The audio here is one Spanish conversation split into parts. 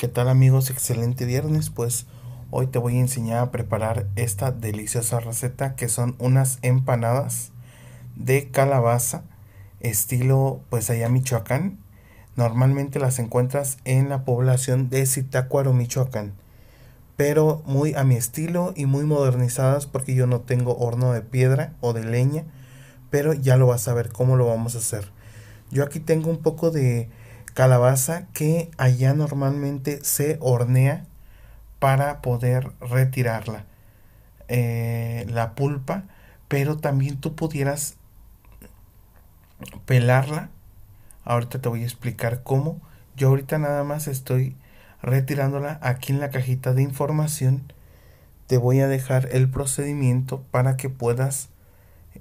¿Qué tal amigos? Excelente viernes. Pues hoy te voy a enseñar a preparar esta deliciosa receta que son unas empanadas de calabaza estilo pues allá Michoacán. Normalmente las encuentras en la población de Zitácuaro, Michoacán. Pero muy a mi estilo y muy modernizadas porque yo no tengo horno de piedra o de leña. Pero ya lo vas a ver cómo lo vamos a hacer. Yo aquí tengo un poco de calabaza que allá normalmente se hornea para poder retirarla, eh, la pulpa, pero también tú pudieras pelarla. Ahorita te voy a explicar cómo. Yo ahorita nada más estoy retirándola aquí en la cajita de información. Te voy a dejar el procedimiento para que puedas,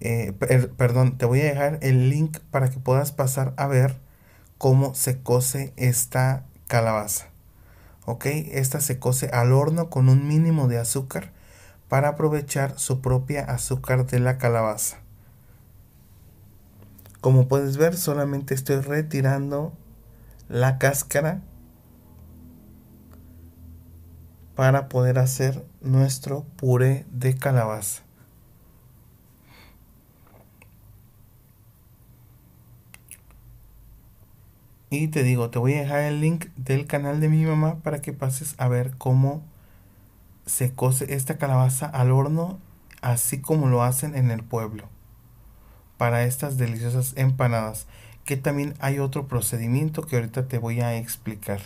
eh, perdón, te voy a dejar el link para que puedas pasar a ver cómo se cose esta calabaza. ¿Ok? Esta se cose al horno con un mínimo de azúcar para aprovechar su propia azúcar de la calabaza. Como puedes ver, solamente estoy retirando la cáscara para poder hacer nuestro puré de calabaza. Y te digo, te voy a dejar el link del canal de mi mamá para que pases a ver cómo se cose esta calabaza al horno, así como lo hacen en el pueblo, para estas deliciosas empanadas, que también hay otro procedimiento que ahorita te voy a explicar.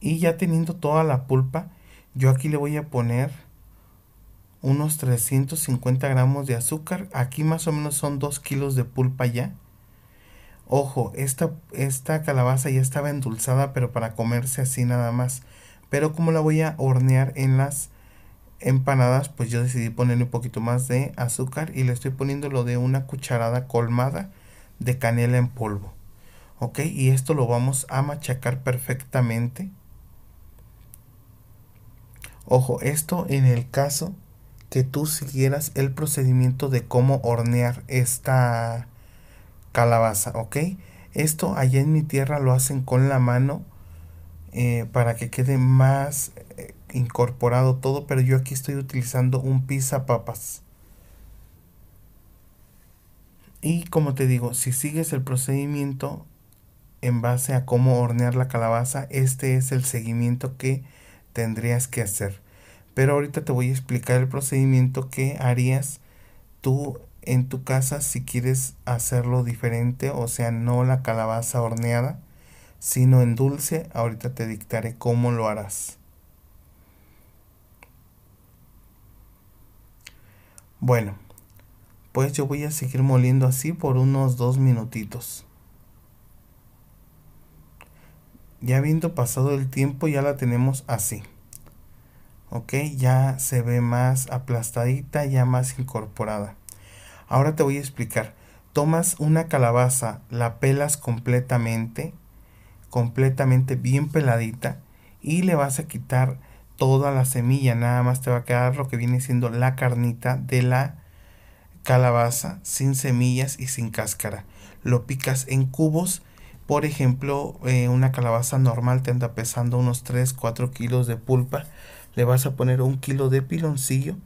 Y ya teniendo toda la pulpa, yo aquí le voy a poner unos 350 gramos de azúcar. Aquí más o menos son 2 kilos de pulpa ya. Ojo, esta, esta calabaza ya estaba endulzada, pero para comerse así nada más. Pero como la voy a hornear en las empanadas, pues yo decidí ponerle un poquito más de azúcar y le estoy poniendo lo de una cucharada colmada de canela en polvo. Ok, y esto lo vamos a machacar perfectamente. Ojo, esto en el caso que tú siguieras el procedimiento de cómo hornear esta calabaza, ¿ok? Esto allá en mi tierra lo hacen con la mano eh, para que quede más eh, incorporado todo, pero yo aquí estoy utilizando un pizza papas. Y como te digo, si sigues el procedimiento en base a cómo hornear la calabaza, este es el seguimiento que tendrías que hacer. Pero ahorita te voy a explicar el procedimiento que harías tú en tu casa si quieres hacerlo diferente, o sea, no la calabaza horneada, sino en dulce. Ahorita te dictaré cómo lo harás. Bueno, pues yo voy a seguir moliendo así por unos dos minutitos. Ya habiendo pasado el tiempo ya la tenemos así. ¿ok? Ya se ve más aplastadita, ya más incorporada. Ahora te voy a explicar. Tomas una calabaza, la pelas completamente, completamente bien peladita y le vas a quitar toda la semilla, nada más te va a quedar lo que viene siendo la carnita de la calabaza sin semillas y sin cáscara. Lo picas en cubos, por ejemplo, eh, una calabaza normal te anda pesando unos 3-4 kilos de pulpa, le vas a poner un kilo de piloncillo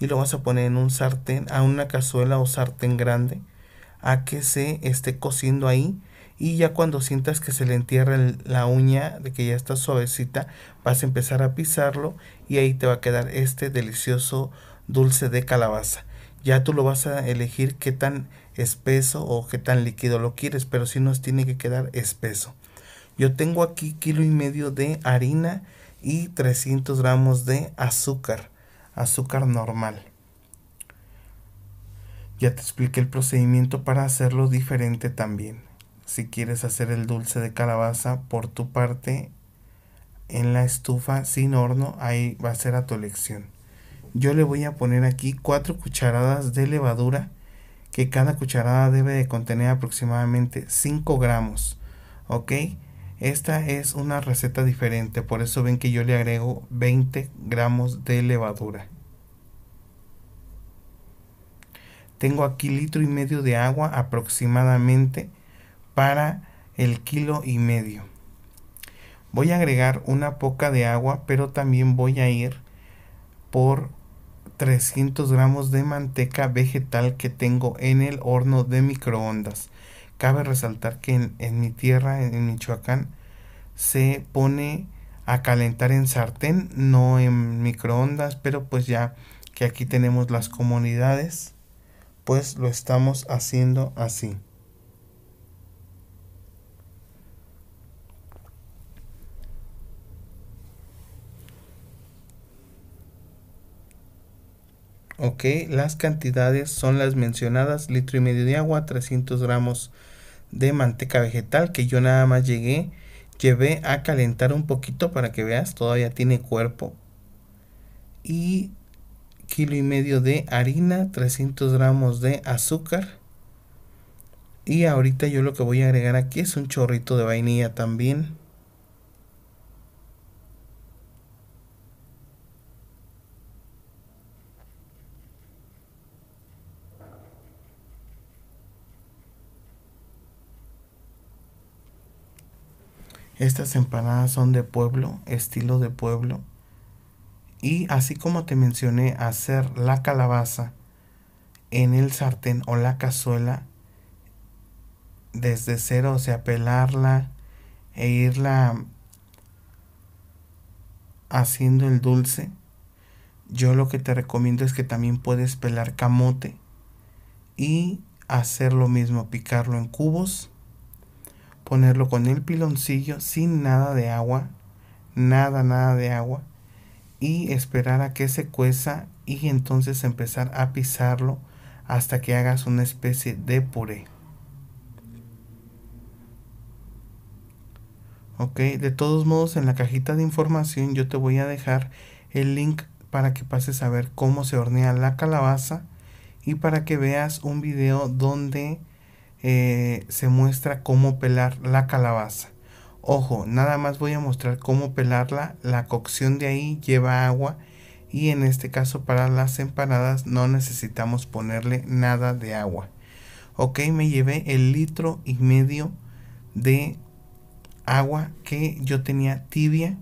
y lo vas a poner en un sartén, a una cazuela o sartén grande, a que se esté cociendo ahí. Y ya cuando sientas que se le entierra la uña, de que ya está suavecita, vas a empezar a pisarlo y ahí te va a quedar este delicioso dulce de calabaza. Ya tú lo vas a elegir qué tan espeso o qué tan líquido lo quieres, pero si sí nos tiene que quedar espeso. Yo tengo aquí kilo y medio de harina y 300 gramos de azúcar, azúcar normal. Ya te expliqué el procedimiento para hacerlo diferente también. Si quieres hacer el dulce de calabaza por tu parte en la estufa sin horno, ahí va a ser a tu elección. Yo le voy a poner aquí 4 cucharadas de levadura, que cada cucharada debe de contener aproximadamente 5 gramos. ¿Ok? Esta es una receta diferente, por eso ven que yo le agrego 20 gramos de levadura. Tengo aquí litro y medio de agua aproximadamente para el kilo y medio. Voy a agregar una poca de agua, pero también voy a ir por 300 gramos de manteca vegetal que tengo en el horno de microondas. Cabe resaltar que en, mi tierra, en, en, Michoacán, se pone a calentar en sartén, no en microondas, pero pues ya que aquí tenemos las comunidades, pues lo estamos haciendo así. Ok, las cantidades son las mencionadas, litro y medio de agua, 300 gramos de manteca vegetal que yo nada más llegué, llevé a calentar un poquito para que veas, todavía tiene cuerpo. Y kilo y medio de harina, 300 gramos de azúcar. Y ahorita yo lo que voy a agregar aquí es un chorrito de vainilla también. Estas empanadas son de pueblo, estilo de pueblo. Y así como te mencioné, hacer la calabaza en el sartén o la cazuela desde cero, o sea, pelarla e irla haciendo el dulce. Yo lo que te recomiendo es que también puedes pelar camote y hacer lo mismo, picarlo en cubos ponerlo con el piloncillo sin nada de agua, nada, nada de agua, y esperar a que se cueza y entonces empezar a pisarlo hasta que hagas una especie de puré. Ok, de todos modos en la cajita de información yo te voy a dejar el link para que pases a ver cómo se hornea la calabaza y para que veas un video donde eh, se muestra cómo pelar la calabaza. Ojo, nada más voy a mostrar cómo pelarla. La cocción de ahí lleva agua y en este caso para las empanadas no necesitamos ponerle nada de agua. Ok, me llevé el litro y medio de agua que yo tenía tibia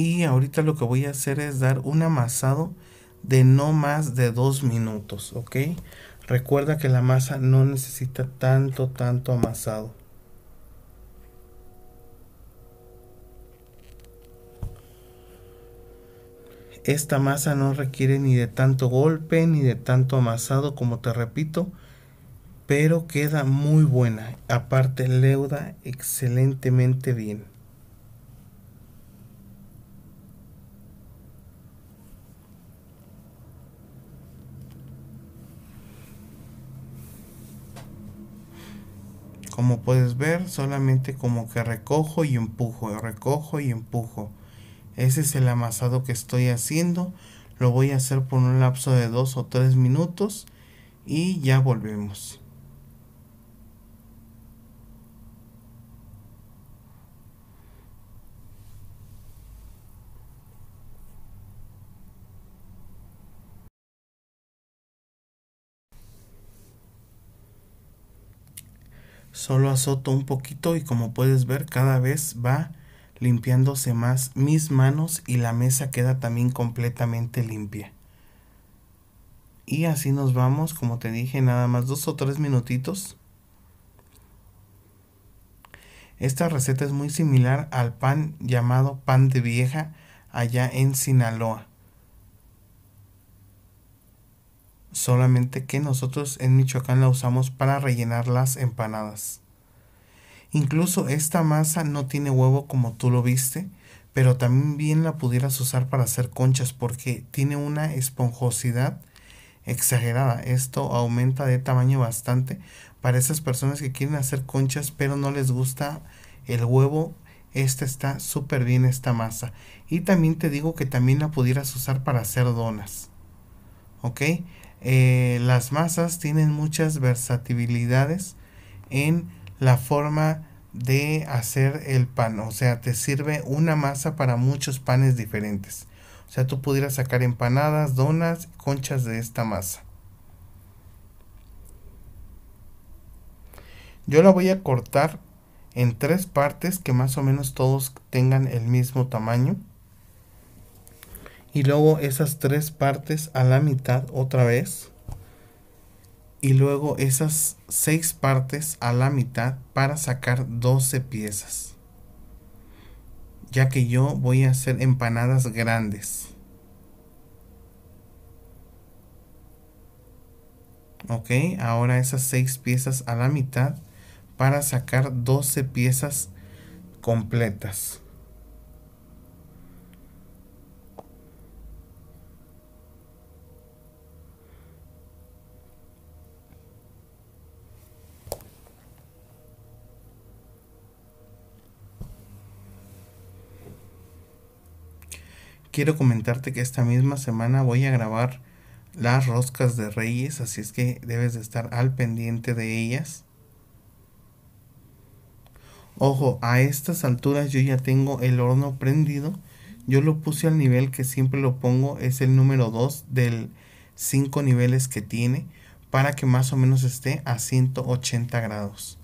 Y ahorita lo que voy a hacer es dar un amasado de no más de dos minutos, ¿ok? Recuerda que la masa no necesita tanto, tanto amasado. Esta masa no requiere ni de tanto golpe ni de tanto amasado, como te repito, pero queda muy buena. Aparte, leuda excelentemente bien. Como puedes ver, solamente como que recojo y empujo, recojo y empujo. Ese es el amasado que estoy haciendo. Lo voy a hacer por un lapso de 2 o 3 minutos y ya volvemos. Solo azoto un poquito y como puedes ver cada vez va limpiándose más mis manos y la mesa queda también completamente limpia. Y así nos vamos, como te dije, nada más dos o tres minutitos. Esta receta es muy similar al pan llamado pan de vieja allá en Sinaloa. solamente que nosotros en Michoacán la usamos para rellenar las empanadas. Incluso esta masa no tiene huevo como tú lo viste, pero también bien la pudieras usar para hacer conchas porque tiene una esponjosidad exagerada. Esto aumenta de tamaño bastante para esas personas que quieren hacer conchas pero no les gusta el huevo. Esta está súper bien esta masa. Y también te digo que también la pudieras usar para hacer donas. ¿ok? Eh, las masas tienen muchas versatilidades en la forma de hacer el pan. O sea, te sirve una masa para muchos panes diferentes. O sea, tú pudieras sacar empanadas, donas, conchas de esta masa. Yo la voy a cortar en tres partes que más o menos todos tengan el mismo tamaño y luego esas tres partes a la mitad otra vez y luego esas seis partes a la mitad para sacar 12 piezas ya que yo voy a hacer empanadas grandes ok ahora esas seis piezas a la mitad para sacar 12 piezas completas quiero comentarte que esta misma semana voy a grabar las roscas de reyes, así es que debes de estar al pendiente de ellas. Ojo, a estas alturas yo ya tengo el horno prendido. Yo lo puse al nivel que siempre lo pongo, es el número 2 del 5 niveles que tiene para que más o menos esté a 180 grados.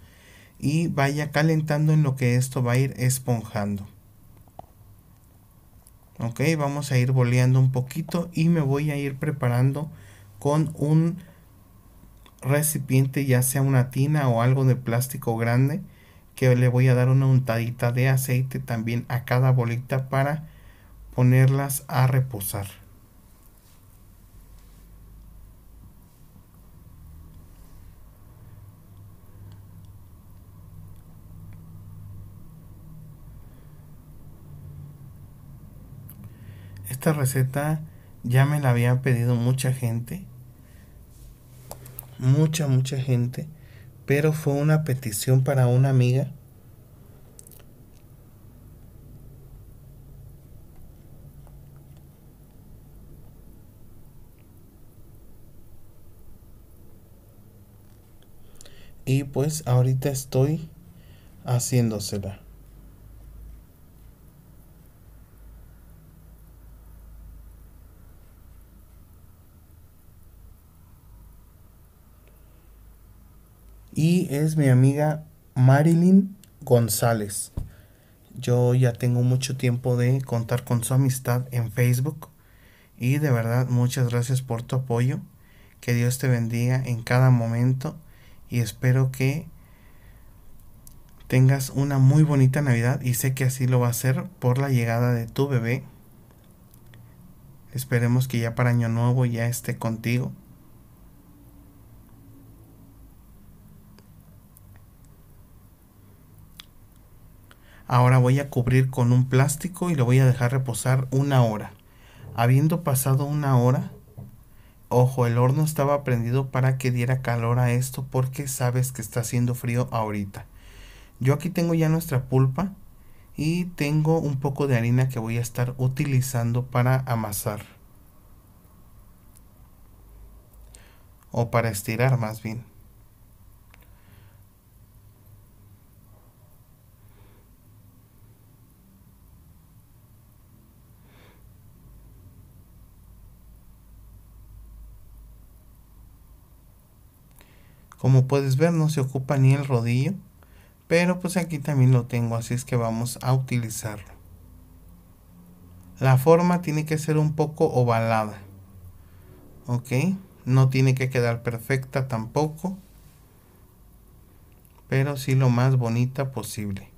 Y vaya calentando en lo que esto va a ir esponjando ok vamos a ir boleando un poquito y me voy a ir preparando con un recipiente ya sea una tina o algo de plástico grande que le voy a dar una untadita de aceite también a cada bolita para ponerlas a reposar esta receta ya me la había pedido mucha gente. Mucha, mucha gente. Pero fue una petición para una amiga. Y pues ahorita estoy haciéndosela. es mi amiga Marilyn González. Yo ya tengo mucho tiempo de contar con su amistad en Facebook. Y de verdad, muchas gracias por tu apoyo. Que Dios te bendiga en cada momento. Y espero que tengas una muy bonita Navidad. Y sé que así lo va a ser por la llegada de tu bebé. Esperemos que ya para Año Nuevo ya esté contigo. Ahora voy a cubrir con un plástico y lo voy a dejar reposar una hora. Habiendo pasado una hora, ojo, el horno estaba prendido para que diera calor a esto porque sabes que está haciendo frío ahorita. Yo aquí tengo ya nuestra pulpa y tengo un poco de harina que voy a estar utilizando para amasar. O para estirar más bien. Como puedes ver no se ocupa ni el rodillo, pero pues aquí también lo tengo, así es que vamos a utilizarlo. La forma tiene que ser un poco ovalada, ¿ok? No tiene que quedar perfecta tampoco, pero sí lo más bonita posible.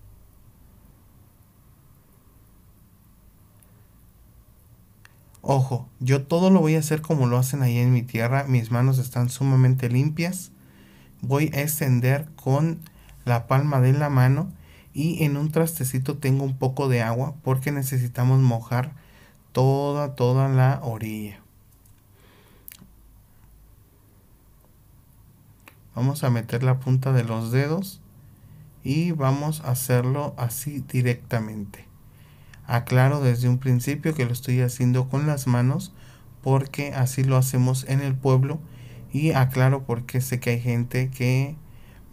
Ojo, yo todo lo voy a hacer como lo hacen ahí en mi tierra, mis manos están sumamente limpias voy a extender con la palma de la mano y en un trastecito tengo un poco de agua porque necesitamos mojar toda toda la orilla vamos a meter la punta de los dedos y vamos a hacerlo así directamente aclaro desde un principio que lo estoy haciendo con las manos porque así lo hacemos en el pueblo y aclaro porque sé que hay gente que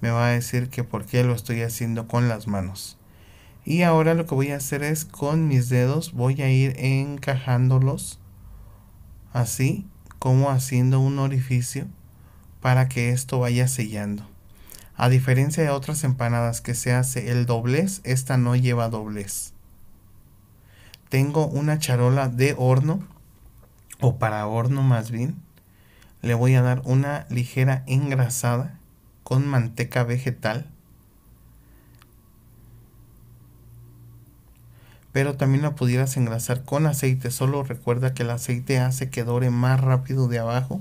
me va a decir que por qué lo estoy haciendo con las manos. Y ahora lo que voy a hacer es con mis dedos voy a ir encajándolos así como haciendo un orificio para que esto vaya sellando. A diferencia de otras empanadas que se hace el doblez, esta no lleva doblez. Tengo una charola de horno o para horno más bien le voy a dar una ligera engrasada con manteca vegetal. Pero también la pudieras engrasar con aceite. Solo recuerda que el aceite hace que dore más rápido de abajo.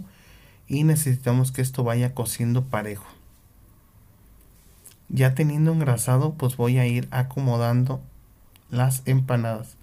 Y necesitamos que esto vaya cociendo parejo. Ya teniendo engrasado, pues voy a ir acomodando las empanadas.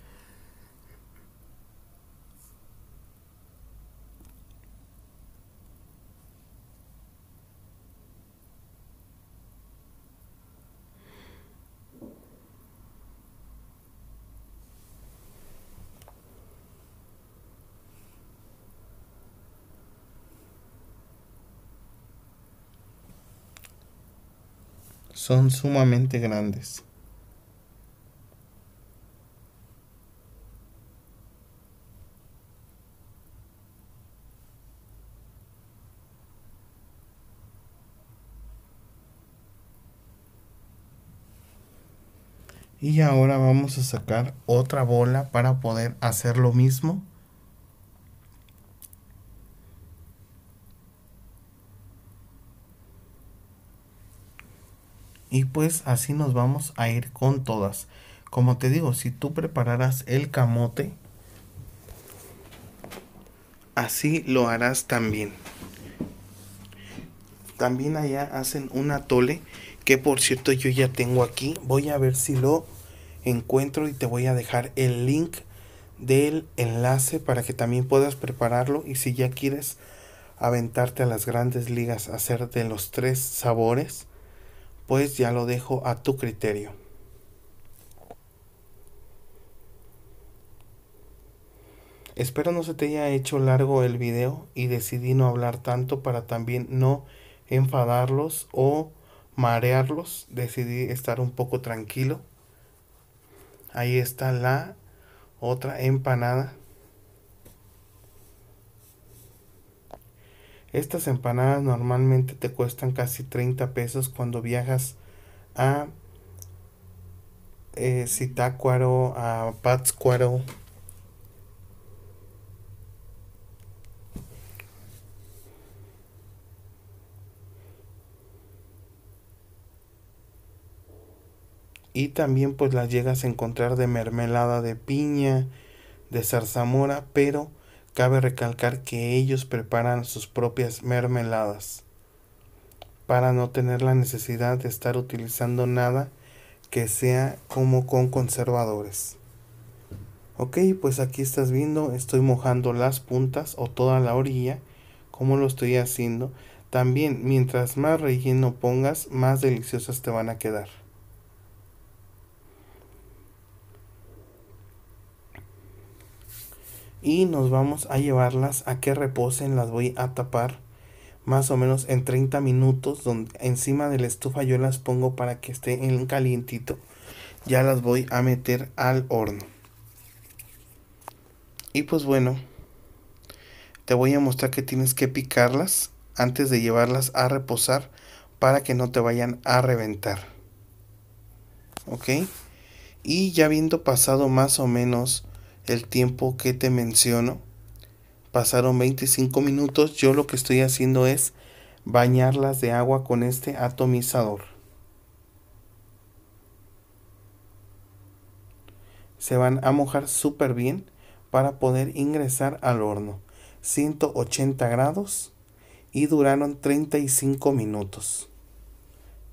son sumamente grandes. Y ahora vamos a sacar otra bola para poder hacer lo mismo Y pues así nos vamos a ir con todas. Como te digo, si tú prepararas el camote, así lo harás también. También allá hacen un atole que por cierto yo ya tengo aquí. Voy a ver si lo encuentro y te voy a dejar el link del enlace para que también puedas prepararlo y si ya quieres aventarte a las grandes ligas, hacer de los tres sabores, pues ya lo dejo a tu criterio. Espero no se te haya hecho largo el video y decidí no hablar tanto para también no enfadarlos o marearlos. Decidí estar un poco tranquilo. Ahí está la otra empanada. Estas empanadas normalmente te cuestan casi 30 pesos cuando viajas a eh, a Pátzcuaro. Y también pues las llegas a encontrar de mermelada de piña, de zarzamora, pero cabe recalcar que ellos preparan sus propias mermeladas para no tener la necesidad de estar utilizando nada que sea como con conservadores. Ok, pues aquí estás viendo, estoy mojando las puntas o toda la orilla, como lo estoy haciendo. También, mientras más relleno pongas, más deliciosas te van a quedar. y nos vamos a llevarlas a que reposen, las voy a tapar más o menos en 30 minutos donde encima de la estufa yo las pongo para que esté en calientito ya las voy a meter al horno y pues bueno te voy a mostrar que tienes que picarlas antes de llevarlas a reposar para que no te vayan a reventar ok y ya habiendo pasado más o menos el tiempo que te menciono. Pasaron 25 minutos. Yo lo que estoy haciendo es bañarlas de agua con este atomizador. Se van a mojar súper bien para poder ingresar al horno. 180 grados y duraron 35 minutos.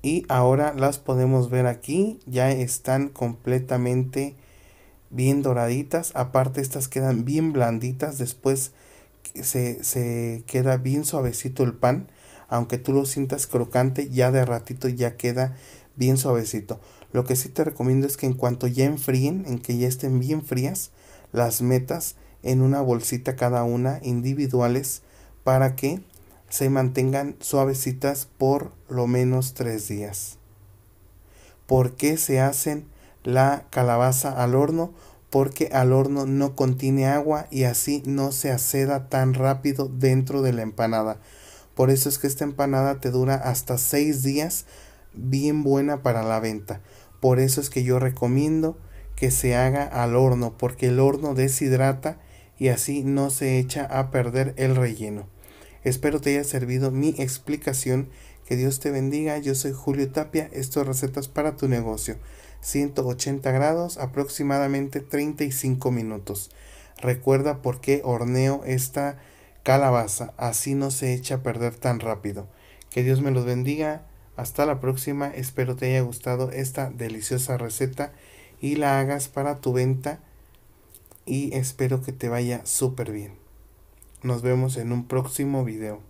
Y ahora las podemos ver aquí. Ya están completamente bien doraditas. Aparte estas quedan bien blanditas. Después se, se queda bien suavecito el pan. Aunque tú lo sientas crocante, ya de ratito ya queda bien suavecito. Lo que sí te recomiendo es que en cuanto ya enfríen, en que ya estén bien frías, las metas en una bolsita cada una individuales para que se mantengan suavecitas por lo menos tres días. ¿Por qué se hacen la calabaza al horno porque al horno no contiene agua y así no se aceda tan rápido dentro de la empanada. Por eso es que esta empanada te dura hasta seis días bien buena para la venta. Por eso es que yo recomiendo que se haga al horno porque el horno deshidrata y así no se echa a perder el relleno. Espero te haya servido mi explicación. Que Dios te bendiga. Yo soy Julio Tapia. Esto recetas para tu negocio. 180 grados aproximadamente 35 minutos. Recuerda por qué horneo esta calabaza, así no se echa a perder tan rápido. Que Dios me los bendiga. Hasta la próxima. Espero te haya gustado esta deliciosa receta y la hagas para tu venta. Y espero que te vaya súper bien. Nos vemos en un próximo video.